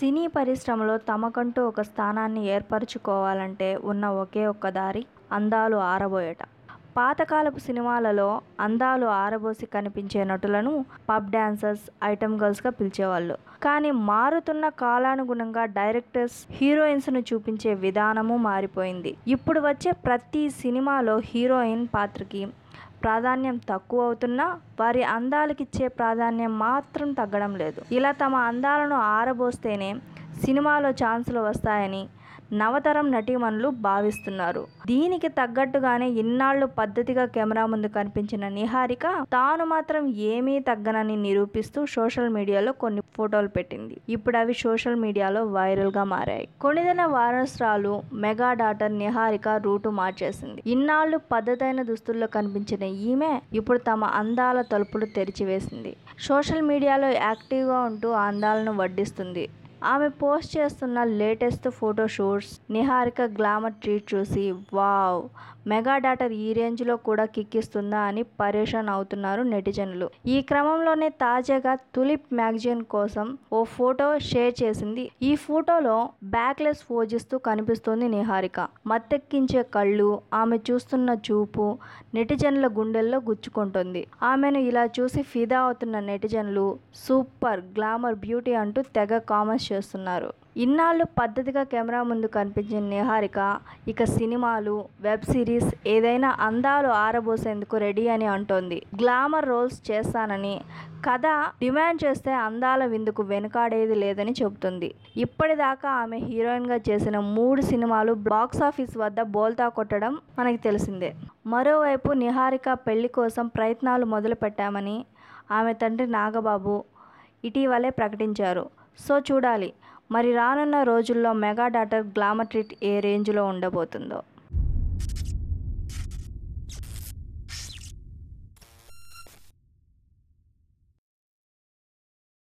సినీ పరిశ్రమలో తమకంటూ ఒక స్థానాన్ని ఏర్పరచుకోవాలంటే ఉన్న ఒకే ఒక్క దారి అందాలు ఆరబోయట పాతకాలపు సినిమాలలో అందాలు ఆరబోసి కనిపించే నటులను పబ్ డాన్సర్స్ ఐటమ్ గర్ల్స్గా పిలిచేవాళ్ళు కానీ మారుతున్న కాలానుగుణంగా డైరెక్టర్స్ హీరోయిన్స్ను చూపించే విధానము మారిపోయింది ఇప్పుడు వచ్చే ప్రతి సినిమాలో హీరోయిన్ పాత్రకి ప్రాధాన్యం తక్కువ అవుతున్నా వారి అందాలకు ఇచ్చే ప్రాధాన్యం మాత్రం తగ్గడం లేదు ఇలా తమ అందాలను ఆరబోస్తేనే సినిమాలో ఛాన్సులు వస్తాయని నవతరం నటీమణులు భావిస్తున్నారు దీనికి తగ్గట్టుగానే ఇన్నాళ్లు పద్ధతిగా కెమెరా ముందు కనిపించిన నిహారిక తాను మాత్రం ఏమీ తగ్గనని నిరూపిస్తూ సోషల్ మీడియాలో కొన్ని ఫోటోలు పెట్టింది ఇప్పుడు అవి సోషల్ మీడియాలో వైరల్గా మారాయి కొనిదిన వారసరాలు మెగా డాటర్ నిహారిక రూటు మార్చేసింది ఇన్నాళ్లు పద్ధతైన దుస్తుల్లో కనిపించిన ఈమె ఇప్పుడు తమ అందాల తలుపులు తెరిచివేసింది సోషల్ మీడియాలో యాక్టివ్గా ఉంటూ అందాలను వడ్డిస్తుంది ఆమె పోస్ట్ చేస్తున్న latest photoshoots Niharika glamour treat చూసి వావ్ మెగా డాటర్ ఈ రేంజ్లో కూడా కిక్కిస్తుందా అని పరేషాన్ అవుతున్నారు నెటిజన్లు ఈ క్రమంలోనే తాజాగా తులిప్ మ్యాగజైన్ కోసం ఓ ఫోటో షేర్ చేసింది ఈ ఫోటోలో బ్యాక్లెస్ ఫోజిస్తూ కనిపిస్తోంది నిహారిక మత్తెక్కించే కళ్ళు ఆమె చూస్తున్న చూపు నెటిజన్ల గుండెల్లో గుచ్చుకుంటుంది ఆమెను ఇలా చూసి ఫిదా అవుతున్న నెటిజన్లు సూపర్ గ్లామర్ బ్యూటీ అంటూ తెగ కామర్స్ చేస్తున్నారు ఇన్నాళ్ళు పద్ధతిగా కెమెరా ముందు కనిపించిన నిహారిక ఇక సినిమాలు వెబ్ సిరీస్ ఏదైనా అందాలు ఆరబోసేందుకు రెడీ అని అంటోంది గ్లామర్ రోల్స్ చేస్తానని కథ డిమాండ్ చేస్తే అందాల విందుకు వెనుకాడేది లేదని చెబుతుంది ఇప్పటిదాకా ఆమె హీరోయిన్గా చేసిన మూడు సినిమాలు బాక్సాఫీస్ వద్ద బోల్తా కొట్టడం మనకి తెలిసిందే మరోవైపు నిహారిక పెళ్లి కోసం ప్రయత్నాలు మొదలుపెట్టామని ఆమె తండ్రి నాగబాబు ఇటీవలే ప్రకటించారు సో చూడాలి మరి రానున్న రోజుల్లో మెగా డాటర్ గ్లామర్ ట్రీట్ ఏ రేంజ్లో ఉండబోతుందో